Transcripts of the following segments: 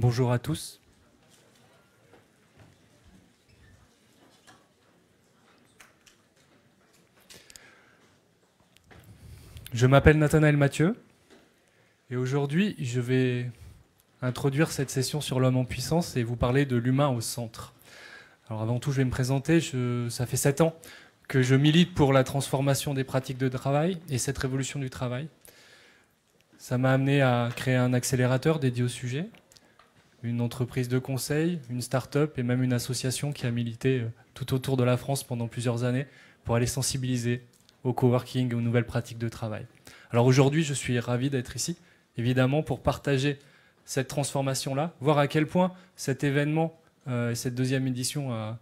Bonjour à tous. Je m'appelle Nathanaël Mathieu et aujourd'hui je vais introduire cette session sur l'homme en puissance et vous parler de l'humain au centre. Alors avant tout je vais me présenter, ça fait 7 ans que je milite pour la transformation des pratiques de travail et cette révolution du travail. Ça m'a amené à créer un accélérateur dédié au sujet, une entreprise de conseil, une start-up et même une association qui a milité euh, tout autour de la France pendant plusieurs années pour aller sensibiliser au coworking et aux nouvelles pratiques de travail. Alors aujourd'hui, je suis ravi d'être ici, évidemment, pour partager cette transformation-là, voir à quel point cet événement euh, cette deuxième édition a,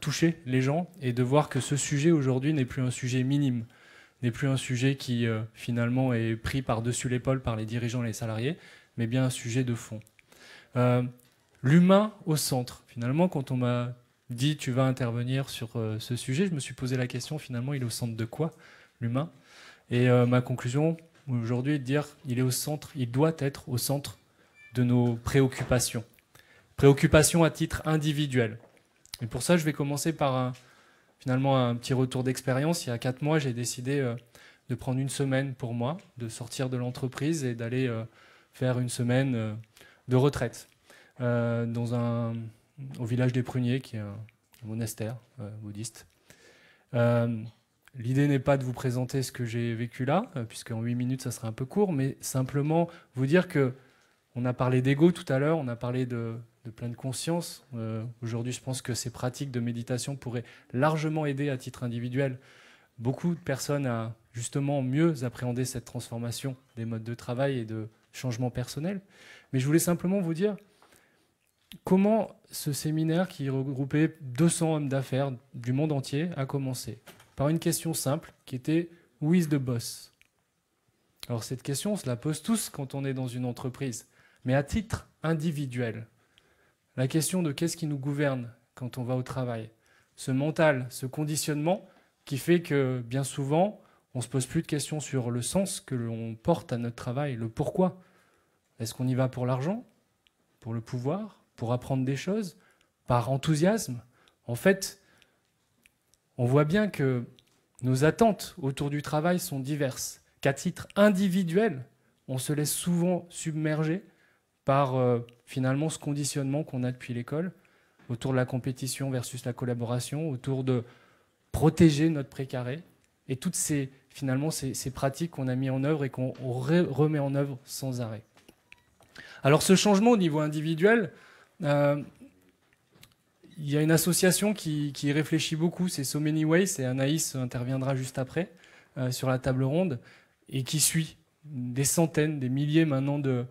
touché les gens et de voir que ce sujet aujourd'hui n'est plus un sujet minime, n'est plus un sujet qui euh, finalement est pris par-dessus l'épaule par les dirigeants et les salariés, mais bien un sujet de fond. Euh, l'humain au centre. Finalement, quand on m'a dit tu vas intervenir sur euh, ce sujet, je me suis posé la question finalement, il est au centre de quoi L'humain. Et euh, ma conclusion aujourd'hui est de dire il est au centre, il doit être au centre de nos préoccupations. Préoccupations à titre individuel. Et pour ça, je vais commencer par un, finalement un petit retour d'expérience. Il y a quatre mois, j'ai décidé de prendre une semaine pour moi, de sortir de l'entreprise et d'aller faire une semaine de retraite euh, dans un, au village des Pruniers, qui est un, monastère euh, bouddhiste. Euh, l'idée n'est pas de vous présenter ce que j'ai vécu là, puisque en 8 minutes, ça serait un peu court, mais simplement vous dire que on a parlé d'ego tout à l'heure, on a parlé de, de plein conscience. Aujourd'hui, je pense que ces pratiques de méditation pourraient largement aider à titre individuel beaucoup de personnes à justement mieux appréhender cette transformation des modes de travail et de changement personnel. Mais je voulais simplement vous dire comment ce séminaire qui regroupait 200 hommes d'affaires du monde entier a commencé. Par une question simple qui était Who is the boss Alors cette question, on se la pose tous quand on est dans une entreprise, mais à titre individuel. La question de qu'est-ce qui nous gouverne quand on va au travail. Ce mental, ce conditionnement qui fait que bien souvent, on se pose plus de questions sur le sens que l'on porte à notre travail, le pourquoi. Est-ce qu'on y va pour l'argent, pour le pouvoir, pour apprendre des choses, par enthousiasme En fait, on voit bien que nos attentes autour du travail sont diverses, qu'à titre individuel, on se laisse souvent submerger par euh, finalement ce conditionnement qu'on a depuis l'école, autour de la compétition versus la collaboration, autour de protéger notre précaré, et toutes ces, finalement, ces, pratiques qu'on a mis en œuvre et qu'on remet en œuvre sans arrêt. Alors ce changement au niveau individuel, euh, il y a une association qui, réfléchit beaucoup, c'est So Many Ways, et Anaïs interviendra juste après euh, sur la table ronde, et qui suit des centaines, des milliers maintenant de,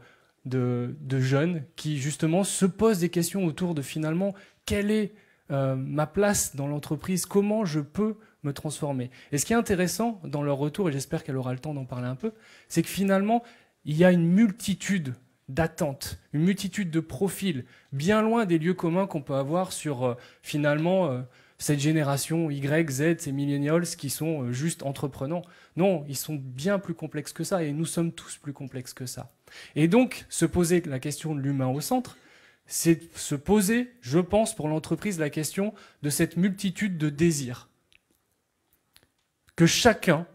de, de, jeunes qui justement se posent des questions autour de finalement quelle est euh, ma place dans l'entreprise, comment je peux me transformer. Et ce qui est intéressant dans leur retour, et j'espère qu'elle aura le temps d'en parler un peu, c'est que finalement, il y a une multitude d'attentes, une multitude de profils, bien loin des lieux communs qu'on peut avoir sur euh, finalement euh, cette génération Y, Z, ces millennials qui sont juste entreprenants. Non, ils sont bien plus complexes que ça et nous sommes tous plus complexes que ça. Et donc, se poser la question de l'humain au centre, c'est se poser, je pense, pour l'entreprise la question de cette multitude de désirs que chacun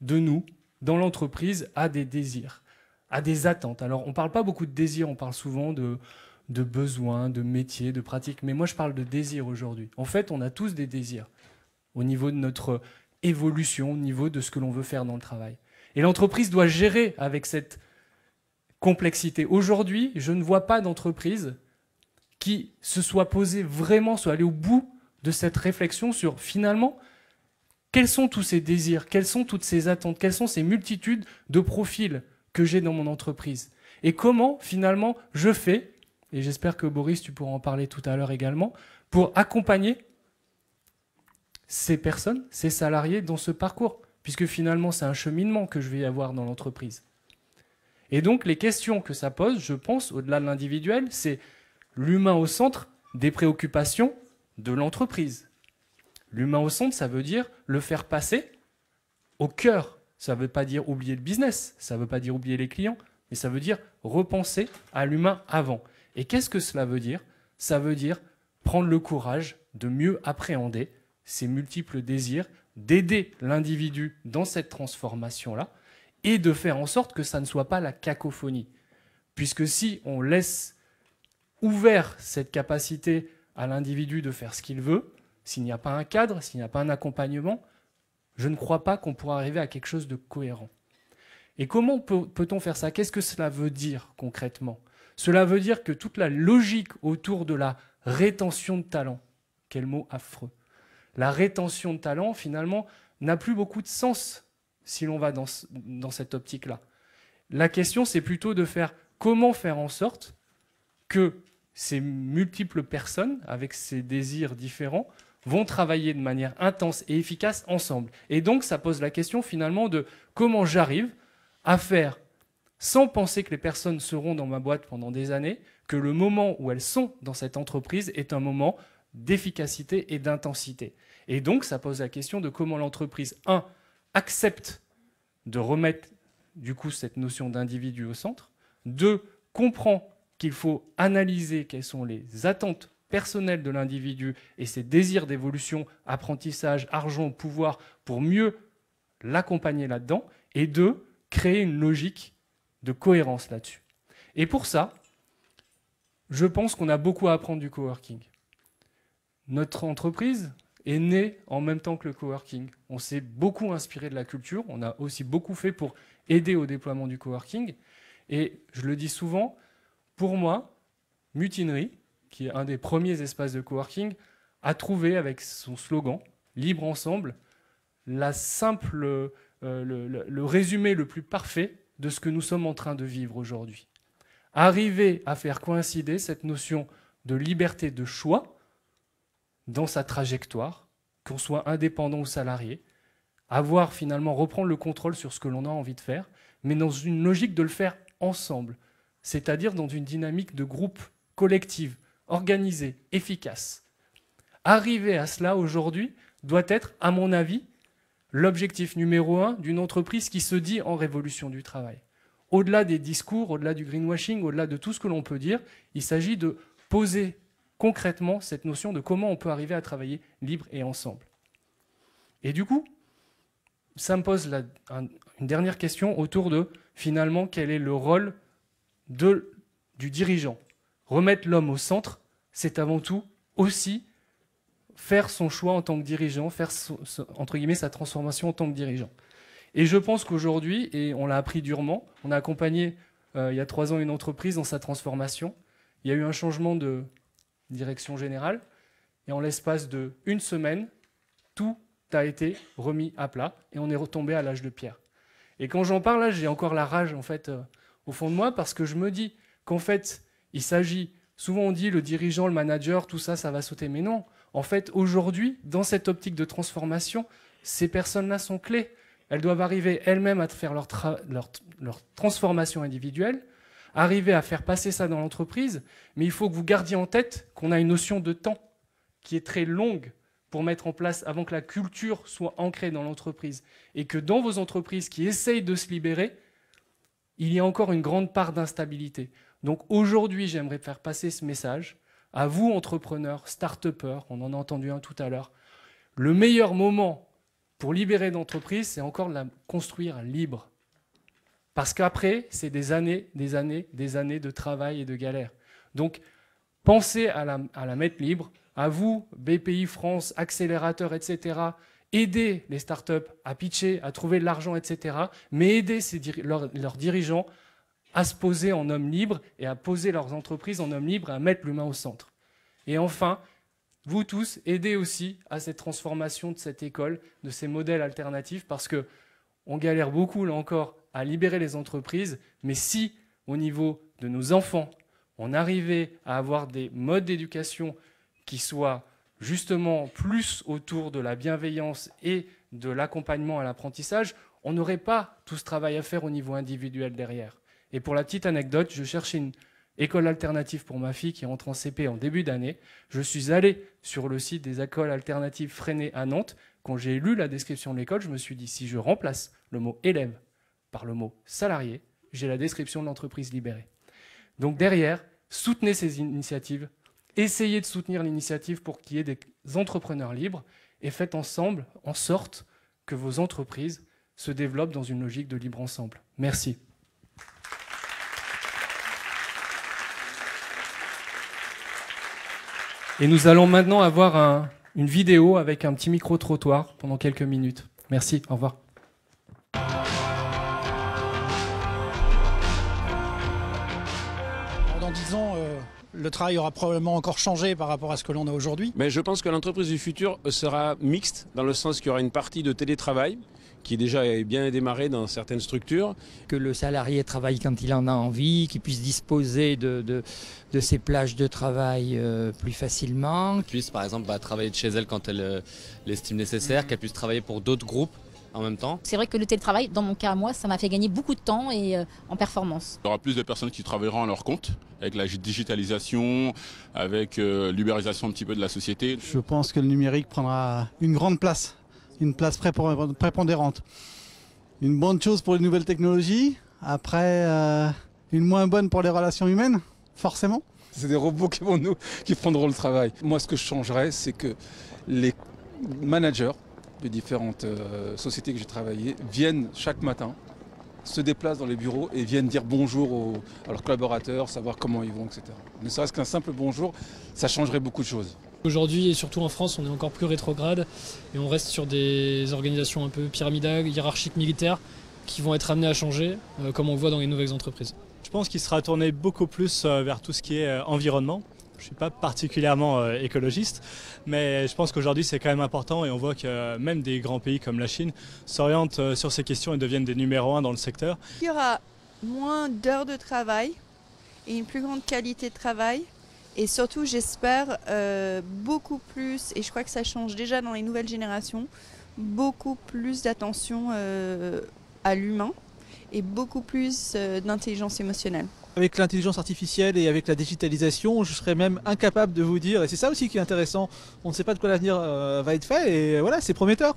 de nous dans l'entreprise a des désirs, a des attentes. Alors, on ne parle pas beaucoup de désirs, on parle souvent de, de besoins, de métiers, de pratiques, mais moi je parle de désirs aujourd'hui. En fait, on a tous des désirs au niveau de notre évolution, au niveau de ce que l'on veut faire dans le travail. Et l'entreprise doit gérer avec cette complexité. Aujourd'hui, je ne vois pas d'entreprise qui se soit posé vraiment, soit allé au bout de cette réflexion sur finalement, quels sont tous ces désirs, quelles sont toutes ces attentes, quelles sont ces multitudes de profils que j'ai dans mon entreprise et comment finalement je fais, et j'espère que Boris, tu pourras en parler tout à l'heure également, pour accompagner ces personnes, ces salariés dans ce parcours, puisque finalement c'est un cheminement que je vais avoir dans l'entreprise. Et donc les questions que ça pose, je pense, au-delà de l'individuel, c'est l'humain au centre des préoccupations de l'entreprise. L'humain au centre, ça veut dire le faire passer au cœur. Ça ne veut pas dire oublier le business, ça ne veut pas dire oublier les clients, mais ça veut dire repenser à l'humain avant. Et qu'est-ce que cela veut dire Ça veut dire prendre le courage de mieux appréhender ses multiples désirs, d'aider l'individu dans cette transformation-là, et de faire en sorte que ça ne soit pas la cacophonie. Puisque si on laisse ouvert cette capacité à l'individu de faire ce qu'il veut, s'il n'y a pas un cadre, s'il n'y a pas un accompagnement, je ne crois pas qu'on pourra arriver à quelque chose de cohérent. Et comment peut-on faire ça Qu'est-ce que cela veut dire concrètement Cela veut dire que toute la logique autour de la rétention de talent, quel mot affreux, la rétention de talent finalement n'a plus beaucoup de sens si l'on va dans, dans cette optique-là. La question c'est plutôt de faire comment faire en sorte que ces multiples personnes, avec ces désirs différents, vont travailler de manière intense et efficace ensemble. Et donc, ça pose la question finalement de comment j'arrive à faire, sans penser que les personnes seront dans ma boîte pendant des années, que le moment où elles sont dans cette entreprise est un moment d'efficacité et d'intensité. Et donc, ça pose la question de comment l'entreprise, un, accepte de remettre du coup cette notion d'individu au centre, deux, comprend qu'il faut analyser quelles sont les attentes personnelles de l'individu et ses désirs d'évolution, apprentissage, argent, pouvoir, pour mieux l'accompagner là-dedans, et de créer une logique de cohérence là-dessus. Et pour ça, je pense qu'on a beaucoup à apprendre du coworking. Notre entreprise est née en même temps que le coworking. On s'est beaucoup inspiré de la culture, on a aussi beaucoup fait pour aider au déploiement du coworking. Et je le dis souvent, pour moi, Mutinerie, qui est un des premiers espaces de coworking, a trouvé avec son slogan Libre ensemble euh, le résumé le plus parfait de ce que nous sommes en train de vivre aujourd'hui. Arriver à faire coïncider cette notion de liberté de choix dans sa trajectoire, qu'on soit indépendant ou salarié, avoir finalement reprendre le contrôle sur ce que l'on a envie de faire, mais dans une logique de le faire ensemble, c'est-à-dire dans une dynamique de groupe collective, organisée, efficace. Arriver à cela aujourd'hui doit être, à mon avis, l'objectif numéro un d'une entreprise qui se dit en révolution du travail. Au-delà des discours, au-delà du greenwashing, au-delà de tout ce que l'on peut dire, il s'agit de poser concrètement cette notion de comment on peut arriver à travailler libre et ensemble. Et du coup, ça me pose une dernière question autour de finalement quel est le rôle du dirigeant. Remettre l'homme au centre, c'est avant tout aussi faire son choix en tant que dirigeant, faire entre guillemets sa transformation en tant que dirigeant. Et je pense qu'aujourd'hui, et on l'a appris durement, on a accompagné euh, il y a trois ans une entreprise dans sa transformation. Il y a eu un changement de direction générale, et en l'espace de une semaine, tout a été remis à plat, et on est retombé à l'âge de pierre. Et quand j'en parle, là, j'ai encore la rage en fait. Euh, au fond de moi parce que je me dis qu'en fait, il s'agit, souvent on dit le dirigeant, le manager, tout ça, ça va sauter, mais non. En fait, aujourd'hui, dans cette optique de transformation, ces personnes-là sont clés. Elles doivent arriver elles-mêmes à faire leur, leur, transformation individuelle, arriver à faire passer ça dans l'entreprise, mais il faut que vous gardiez en tête qu'on a une notion de temps qui est très longue pour mettre en place avant que la culture soit ancrée dans l'entreprise et que dans vos entreprises qui essayent de se libérer, il y a encore une grande part d'instabilité. Donc aujourd'hui, j'aimerais faire passer ce message à vous, entrepreneurs, start-upers, on en a entendu un tout à l'heure. Le meilleur moment pour libérer d'entreprise, c'est encore de la construire libre. Parce qu'après, c'est des années, des années, des années de travail et de galère. Donc, pensez à la, à la mettre libre. À vous, BPI France, accélérateur, etc aider les startups à pitcher, à trouver de l'argent, etc., mais aider leurs dirigeants à se poser en hommes libre et à poser leurs entreprises en homme libre et à mettre l'humain au centre. Et enfin, vous tous, aidez aussi à cette transformation de cette école, de ces modèles alternatifs, parce que on galère beaucoup, là encore, à libérer les entreprises, mais si, au niveau de nos enfants, on arrivait à avoir des modes d'éducation qui soient justement plus autour de la bienveillance et de l'accompagnement à l'apprentissage, on n'aurait pas tout ce travail à faire au niveau individuel derrière. Et pour la petite anecdote, je cherchais une école alternative pour ma fille qui entre en CP en début d'année. Je suis allé sur le site des écoles alternatives freinées à Nantes. Quand j'ai lu la description de l'école, je me suis dit si je remplace le mot élève par le mot salarié, j'ai la description de l'entreprise libérée. Donc derrière, soutenez ces initiatives, essayez de soutenir l'initiative pour qu'il y ait des entrepreneurs libres et faites ensemble en sorte que vos entreprises se développent dans une logique de libre ensemble. Merci. Et nous allons maintenant avoir une vidéo avec un petit micro-trottoir pendant quelques minutes. Merci, au revoir. Pendant dix ans, euh, le travail aura probablement encore changé par rapport à ce que l'on a aujourd'hui. Mais je pense que l'entreprise du futur sera mixte, dans le sens qu'il y aura une partie de télétravail qui est déjà bien démarrée dans certaines structures. Que le salarié travaille quand il en a envie, qu'il puisse disposer de, de, ses plages de travail euh, plus facilement. Qu'il puisse par exemple bah, travailler de chez elle quand elle euh, l'estime nécessaire, mmh. qu'elle puisse travailler pour d'autres groupes en même temps. C'est vrai que le télétravail, dans mon cas moi, ça m'a fait gagner beaucoup de temps et euh, en performance. Il y aura plus de personnes qui travailleront à leur compte avec la digitalisation, avec euh, l'ubérisation un petit peu de la société. Je pense que le numérique prendra une grande place, une place prépondérante. Une bonne chose pour les nouvelles technologies, après euh, une moins bonne pour les relations humaines, forcément. C'est des robots qui vont qui prendront le travail. Moi, ce que je changerais, c'est que les managers les différentes euh, sociétés que j'ai travaillées viennent chaque matin, se déplacent dans les bureaux et viennent dire bonjour à leurs collaborateurs, savoir comment ils vont, etc. Ne serait-ce qu'un simple bonjour, ça changerait beaucoup de choses. Aujourd'hui, et surtout en France, on est encore plus rétrograde et on reste sur des organisations un peu pyramidales, hiérarchiques, militaires, qui vont être amenées à changer, euh, comme on le voit dans les nouvelles entreprises. Je pense qu'il sera tourné beaucoup plus euh, vers tout ce qui est environnement je ne suis pas particulièrement euh, écologiste, mais je pense qu'aujourd'hui c'est quand même important et on voit que même des grands pays comme la Chine s'orientent euh, sur ces questions et deviennent des numéros un dans le secteur. Il y aura moins d'heures de travail et une plus grande qualité de travail. Et surtout, j'espère euh, beaucoup plus, et je crois que ça change déjà dans les nouvelles générations, beaucoup plus d'attention à l'humain et beaucoup plus d'intelligence émotionnelle avec l'intelligence artificielle et avec la digitalisation, je serais même incapable de vous dire. Et c'est ça aussi qui est intéressant. On ne sait pas de quoi l'avenir euh, va être fait. Et voilà, c'est prometteur.